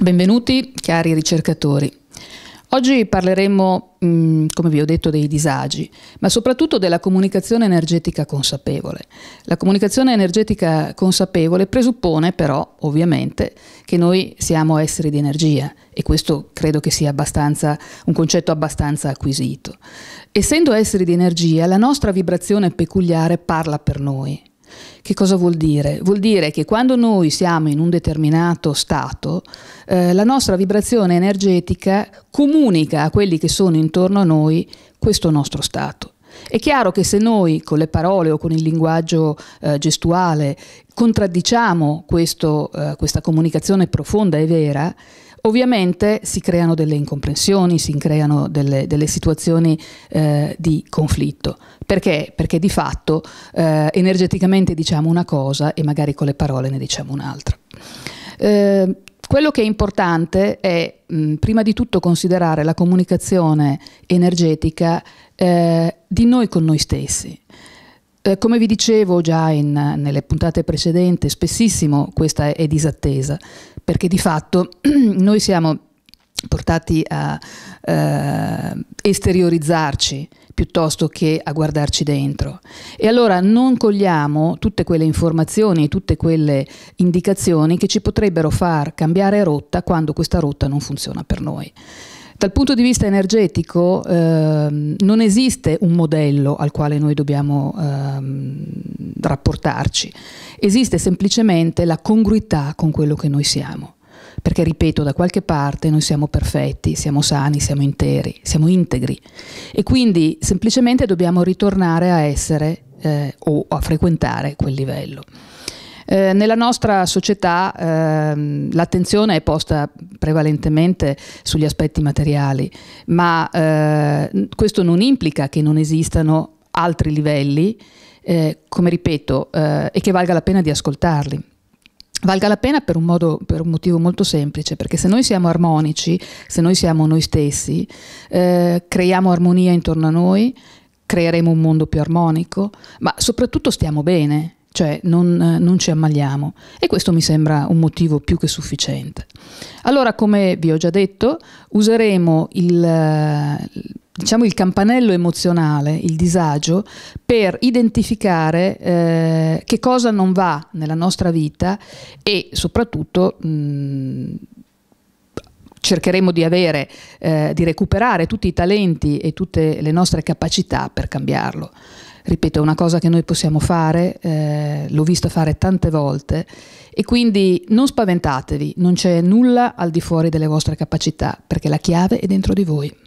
Benvenuti, cari ricercatori. Oggi parleremo, mm, come vi ho detto, dei disagi, ma soprattutto della comunicazione energetica consapevole. La comunicazione energetica consapevole presuppone però, ovviamente, che noi siamo esseri di energia e questo credo che sia un concetto abbastanza acquisito. Essendo esseri di energia, la nostra vibrazione peculiare parla per noi che cosa vuol dire? Vuol dire che quando noi siamo in un determinato stato, eh, la nostra vibrazione energetica comunica a quelli che sono intorno a noi questo nostro stato. È chiaro che se noi con le parole o con il linguaggio eh, gestuale contraddiciamo questo, eh, questa comunicazione profonda e vera, Ovviamente si creano delle incomprensioni, si creano delle, delle situazioni eh, di conflitto. Perché? Perché di fatto eh, energeticamente diciamo una cosa e magari con le parole ne diciamo un'altra. Eh, quello che è importante è mh, mm, prima di tutto considerare la comunicazione energetica eh, di noi con noi stessi. Eh, come vi dicevo già in, nelle puntate precedenti, spessissimo questa è, disattesa, perché di fatto noi siamo portati a eh, esteriorizzarci piuttosto che a guardarci dentro. E allora non cogliamo tutte quelle informazioni, tutte quelle indicazioni che ci potrebbero far cambiare rotta quando questa rotta non funziona per noi. Dal punto di vista energetico ehm, non esiste un modello al quale noi dobbiamo ehm, rapportarci, esiste semplicemente la congruità con quello che noi siamo. Perché, ripeto, da qualche parte noi siamo perfetti, siamo sani, siamo interi, siamo integri e quindi semplicemente dobbiamo ritornare a essere eh, o a frequentare quel livello. Eh, nella nostra società ehm, l'attenzione è posta prevalentemente sugli aspetti materiali, ma eh, questo non implica che non esistano altri livelli, eh, come ripeto, eh, e che valga la pena di ascoltarli. Valga la pena per un, modo, per un, motivo molto semplice, perché se noi siamo armonici, se noi siamo noi stessi, eh, creiamo armonia intorno a noi, creeremo un mondo più armonico, ma soprattutto stiamo bene, cioè non, non, ci ammaliamo e questo mi sembra un motivo più che sufficiente. Allora, come vi ho già detto, useremo il, diciamo, il campanello emozionale, il disagio, per identificare eh, che cosa non va nella nostra vita e soprattutto... Mh, cercheremo di, avere, eh, di recuperare tutti i talenti e tutte le nostre capacità per cambiarlo ripeto, è una cosa che noi possiamo fare, eh, l'ho visto fare tante volte e quindi non spaventatevi, non c'è nulla al di fuori delle vostre capacità, perché la chiave è dentro di voi.